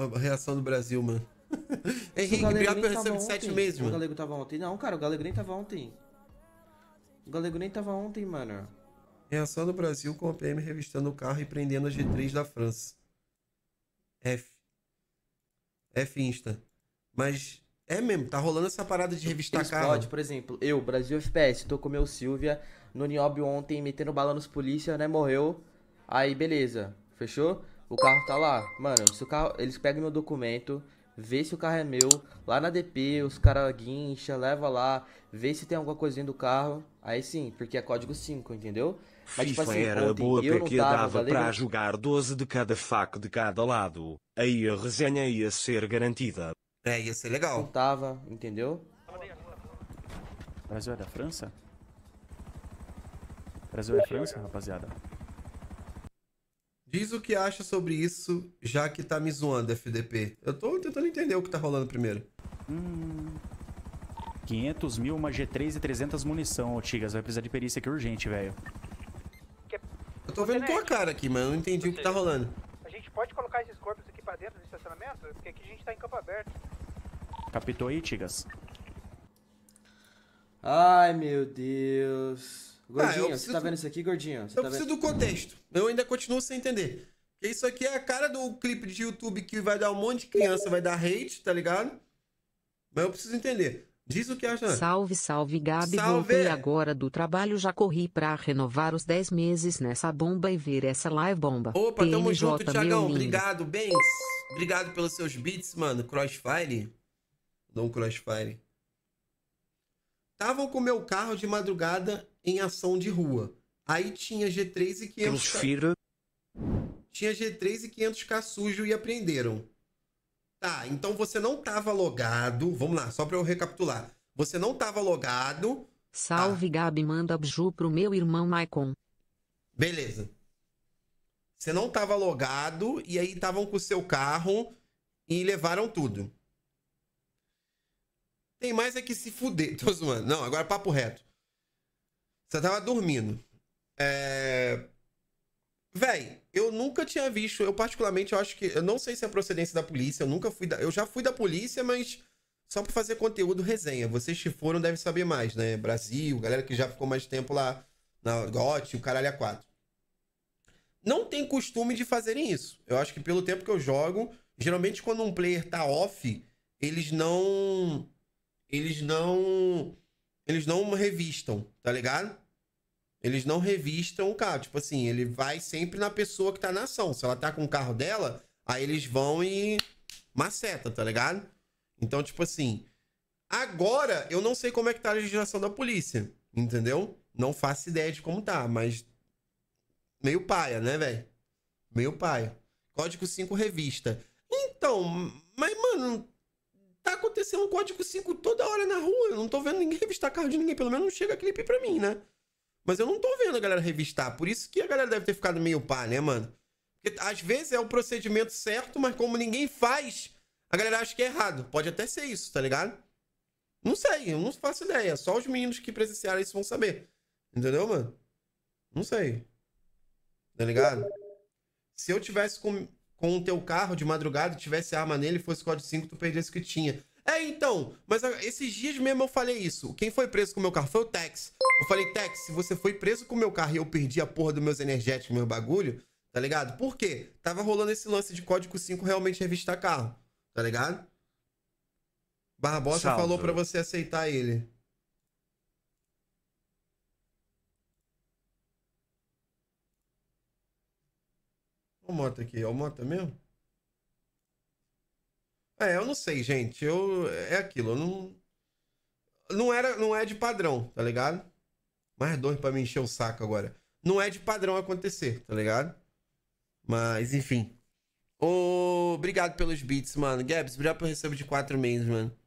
a reação do Brasil, mano. Henrique, obrigado pelo recebo de sete meses, mano. O Galego tava ontem. Não, cara, o Galego nem tava ontem. O Galego nem tava ontem, mano. Reação do Brasil com a PM revistando o carro e prendendo a G3 da França. F. F Insta. Mas é mesmo, tá rolando essa parada de revistar Explode, carro. Pode, por exemplo, eu, Brasil FPS, tô com meu Silvia no Niobe ontem, metendo bala nos polícia, né? Morreu. Aí, beleza. Fechou? o carro tá lá. Mano, se o carro. Eles pegam meu documento, vê se o carro é meu. Lá na DP, os caras guincha, leva lá, vê se tem alguma coisinha do carro. Aí sim, porque é código 5, entendeu? Mas, tipo FIFA tipo assim, era ontem, boa porque dava tá pra para jogar 12 de cada faco de cada lado. Aí a resenha ia ser garantida. É, ia ser legal. Não tava, entendeu? Brasil é da França? Brasil é França, rapaziada? Diz o que acha sobre isso, já que tá me zoando, FDP. Eu tô tentando entender o que tá rolando primeiro. Hum. 500 mil, uma G3 e 300 munição, ô Tigas. Vai precisar de perícia aqui urgente, velho. Eu tô vendo tua cara aqui, mas eu não entendi o que tá rolando. A gente pode colocar esses corpos aqui pra dentro do estacionamento? Porque aqui a gente tá em campo aberto. Capitou aí, Tigas? Ai, meu Deus. Gordinho, ah, você tá vendo isso aqui, gordinho? Você eu tá preciso vendo... do contexto. Eu ainda continuo sem entender. Isso aqui é a cara do clipe de YouTube que vai dar um monte de criança, vai dar hate, tá ligado? Mas eu preciso entender. Diz o que acha. Salve, salve, Gabi. Salve. Voltei agora do trabalho, já corri pra renovar os 10 meses nessa bomba e ver essa live bomba. Opa, tamo junto, Tiagão. Obrigado, Bens. Obrigado pelos seus beats, mano. Crossfire. Não Crossfire. Estavam com meu carro de madrugada em ação de rua. Aí tinha G3 e 500. Transfira. Tinha G3 e 500k sujo e apreenderam. Tá, então você não estava logado. Vamos lá, só para eu recapitular. Você não estava logado. Salve tá. Gabi, manda abju pro meu irmão Maicon. Beleza. Você não estava logado e aí estavam com o seu carro e levaram tudo. Tem mais é que se fuder. Tô zoando. Não, agora papo reto. Você tava dormindo. É... Véi, eu nunca tinha visto. Eu, particularmente, eu acho que. Eu não sei se é procedência da polícia. Eu nunca fui da. Eu já fui da polícia, mas só pra fazer conteúdo resenha. Vocês que foram devem saber mais, né? Brasil, galera que já ficou mais tempo lá na GOT, o caralho a quatro. Não tem costume de fazerem isso. Eu acho que pelo tempo que eu jogo, geralmente quando um player tá off, eles não eles não. Eles não revistam, tá ligado? Eles não revistam o carro. Tipo assim, ele vai sempre na pessoa que tá na ação. Se ela tá com o carro dela, aí eles vão e maceta, tá ligado? Então, tipo assim. Agora, eu não sei como é que tá a legislação da polícia, entendeu? Não faço ideia de como tá, mas. Meio paia, né, velho? Meio paia. Código 5 revista. Então, mas ser um código 5 toda hora na rua. Eu não tô vendo ninguém revistar carro de ninguém. Pelo menos não chega clipe pra mim, né? Mas eu não tô vendo a galera revistar. Por isso que a galera deve ter ficado meio pá, né, mano? Porque às vezes é o procedimento certo, mas como ninguém faz, a galera acha que é errado. Pode até ser isso, tá ligado? Não sei, eu não faço ideia. Só os meninos que presenciaram isso vão saber. Entendeu, mano? Não sei. Tá ligado? Se eu tivesse com, com o teu carro de madrugada, tivesse arma nele e fosse código 5, tu perdesse o que tinha. É, então, mas esses dias mesmo eu falei isso. Quem foi preso com o meu carro foi o Tex. Eu falei, Tex, se você foi preso com o meu carro e eu perdi a porra dos meus energéticos, meu bagulho, tá ligado? Por quê? Tava rolando esse lance de código 5 realmente revistar carro, tá ligado? Barbosa falou para você aceitar ele. Ó o aqui, ó o mesmo? É, eu não sei, gente. Eu é aquilo, eu não não era, não é de padrão, tá ligado? Mais é dois para me encher o saco agora. Não é de padrão acontecer, tá ligado? Mas enfim. obrigado pelos beats, mano. Gabs, obrigado por receber de quatro meses, mano.